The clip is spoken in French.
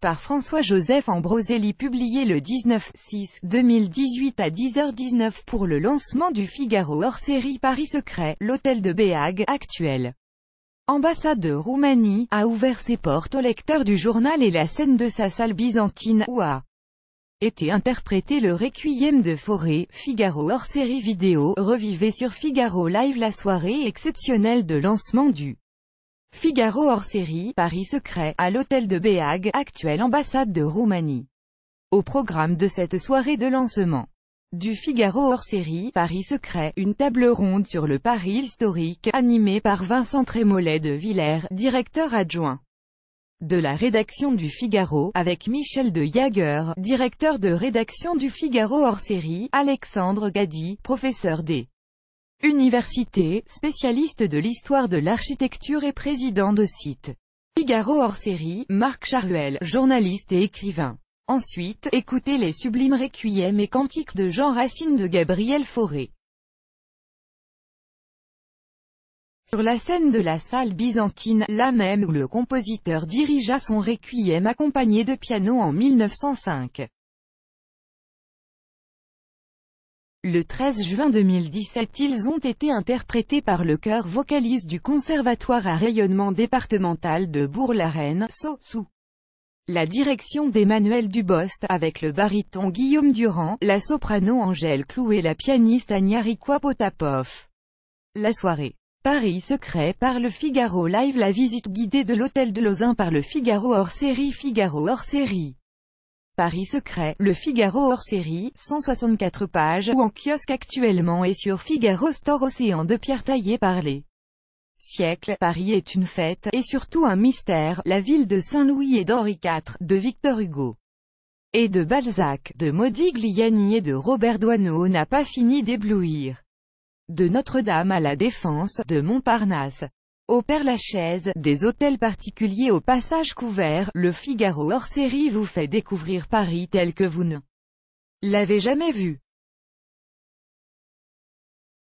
par François-Joseph Ambroselli publié le 19-6-2018 à 10h19 pour le lancement du Figaro hors-série Paris Secret, l'hôtel de Béag, actuel. Ambassade de Roumanie, a ouvert ses portes aux lecteurs du journal et la scène de sa salle byzantine, où a été interprété le Requiem de Forêt, Figaro hors-série vidéo, revivé sur Figaro Live la soirée exceptionnelle de lancement du Figaro hors série, Paris secret, à l'hôtel de Béag, actuelle ambassade de Roumanie. Au programme de cette soirée de lancement du Figaro hors série, Paris secret, une table ronde sur le Paris historique, animée par Vincent Trémollet de Villers, directeur adjoint de la rédaction du Figaro, avec Michel de Jager, directeur de rédaction du Figaro hors série, Alexandre Gadi, professeur des Université, spécialiste de l'histoire de l'architecture et président de site. Figaro hors série, Marc Charuel, journaliste et écrivain. Ensuite, écoutez les sublimes réquiem et cantiques de Jean Racine de Gabriel Fauré. Sur la scène de la salle byzantine, là même où le compositeur dirigea son requiem accompagné de piano en 1905. Le 13 juin 2017 ils ont été interprétés par le chœur vocaliste du Conservatoire à rayonnement départemental de Bourg-la-Reine, sous la direction d'Emmanuel Dubost, avec le baryton Guillaume Durand, la soprano Angèle Clou et la pianiste Agnari Potapov. La soirée Paris Secret par le Figaro Live La visite guidée de l'hôtel de Lausanne par le Figaro hors série Figaro hors série Paris Secret, Le Figaro hors série, 164 pages, ou en kiosque actuellement et sur Figaro Store Océan de Pierre Taillé par les siècles, Paris est une fête, et surtout un mystère, la ville de Saint-Louis et d'Henri IV, de Victor Hugo et de Balzac, de Modigliani et de Robert Doisneau n'a pas fini d'éblouir. De Notre-Dame à la Défense, de Montparnasse, au Père-Lachaise, des hôtels particuliers au passage couvert, le Figaro hors série vous fait découvrir Paris tel que vous ne l'avez jamais vu.